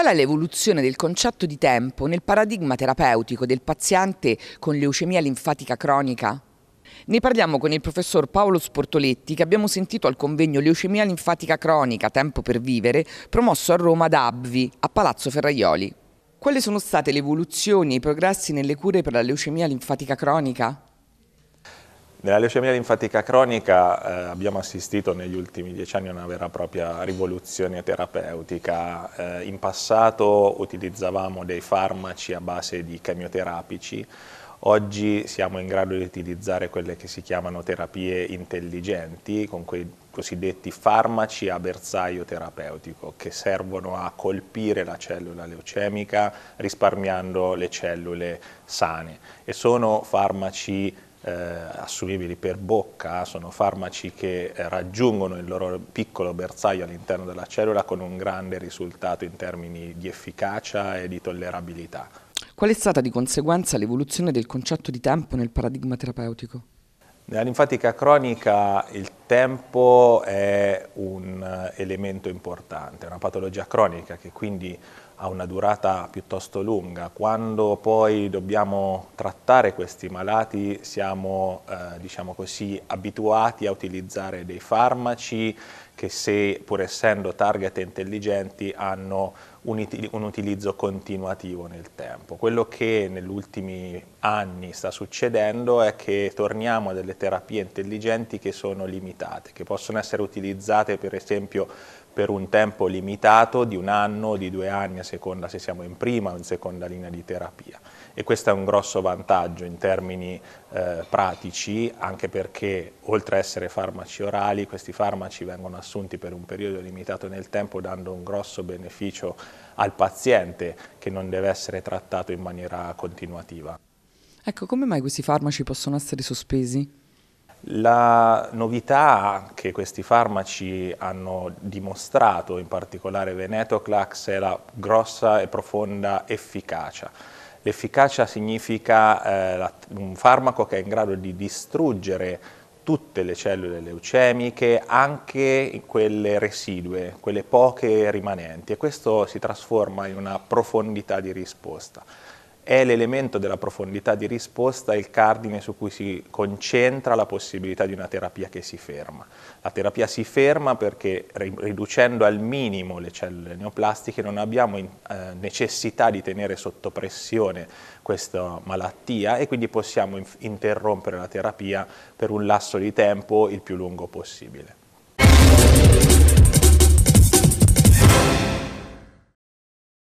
Qual è l'evoluzione del concetto di tempo nel paradigma terapeutico del paziente con leucemia linfatica cronica? Ne parliamo con il professor Paolo Sportoletti che abbiamo sentito al convegno Leucemia linfatica cronica, tempo per vivere, promosso a Roma da Abvi, a Palazzo Ferraioli. Quali sono state le evoluzioni e i progressi nelle cure per la leucemia linfatica cronica? Nella leucemia linfatica cronica eh, abbiamo assistito negli ultimi dieci anni a una vera e propria rivoluzione terapeutica. Eh, in passato utilizzavamo dei farmaci a base di chemioterapici, oggi siamo in grado di utilizzare quelle che si chiamano terapie intelligenti con quei cosiddetti farmaci a bersaglio terapeutico che servono a colpire la cellula leucemica risparmiando le cellule sane e sono farmaci eh, assumibili per bocca, sono farmaci che eh, raggiungono il loro piccolo bersaglio all'interno della cellula con un grande risultato in termini di efficacia e di tollerabilità. Qual è stata di conseguenza l'evoluzione del concetto di tempo nel paradigma terapeutico? Nella linfatica cronica il tempo è un eh, elemento importante, è una patologia cronica che quindi ha una durata piuttosto lunga. Quando poi dobbiamo trattare questi malati siamo eh, diciamo così, abituati a utilizzare dei farmaci che se pur essendo target intelligenti hanno un, un utilizzo continuativo nel tempo. Quello che negli ultimi anni sta succedendo è che torniamo a delle terapie intelligenti che sono limitate, che possono essere utilizzate per esempio per un tempo limitato di un anno, di due anni a seconda se siamo in prima o in seconda linea di terapia e questo è un grosso vantaggio in termini eh, pratici anche perché oltre a essere farmaci orali questi farmaci vengono assunti per un periodo limitato nel tempo dando un grosso beneficio al paziente che non deve essere trattato in maniera continuativa. Ecco, come mai questi farmaci possono essere sospesi? La novità che questi farmaci hanno dimostrato, in particolare Venetoclax, è la grossa e profonda efficacia. L'efficacia significa eh, la, un farmaco che è in grado di distruggere tutte le cellule leucemiche, anche quelle residue, quelle poche rimanenti, e questo si trasforma in una profondità di risposta è l'elemento della profondità di risposta il cardine su cui si concentra la possibilità di una terapia che si ferma. La terapia si ferma perché riducendo al minimo le cellule neoplastiche non abbiamo eh, necessità di tenere sotto pressione questa malattia e quindi possiamo interrompere la terapia per un lasso di tempo il più lungo possibile.